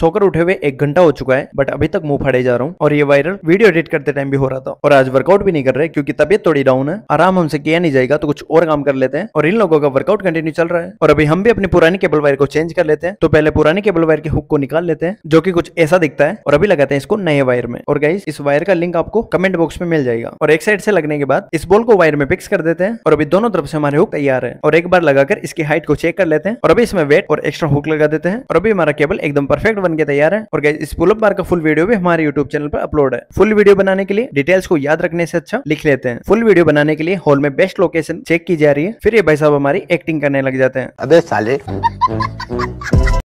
सोकर उठे हुए एक घंटा हो चुका है बट अभी तक मुंह फाड़े जा रहा हूँ और ये वायरल वीडियो एडिट करते टाइम भी हो रहा था और आज वर्कआउट भी नहीं कर रहे क्योंकि तबियत थोड़ी डाउन है आराम हमसे किया नहीं जाएगा तो कुछ और काम कर लेते हैं और इन लोगों का वर्कआउट कंटिन्यू चल रहा है और अभी हम भी अपनी पुरानी केबल वायर को चेंज कर लेते हैं तो पहले पुराने केबल वायर के हुक को निकाल लेते हैं जो की कुछ ऐसा दिखता है और अभी लगाते हैं इसको नए वायर में और गाइज इस वायर का लिंक आपको कमेंट बॉक्स में मिल जाएगा और एक साइड से लगने के बाद इस बॉल को वायर में फिक्स कर देते हैं और अभी दोनों तरफ से हमारे हुक तैयार है और एक बार लगाकर इसकी हाइट को चेक कर लेते हैं और अभी इसमें वेट और एक्स्ट्रा हुक लगा देते हैं और अभी हमारा केबल एकदम परफेक्ट बन के तैयार है और इस पुलअप बार का फुल वीडियो भी हमारे यूट्यूब चैनल पर अपलोड है फुल वीडियो बनाने के लिए डिटेल्स को याद रखने से अच्छा लिख लेते हैं फुल वीडियो बनाने के लिए हॉल में बेस्ट लोकेशन चेक की जा रही है फिर ये भाई साहब हमारी एक्टिंग करने लग जाते हैं अब साले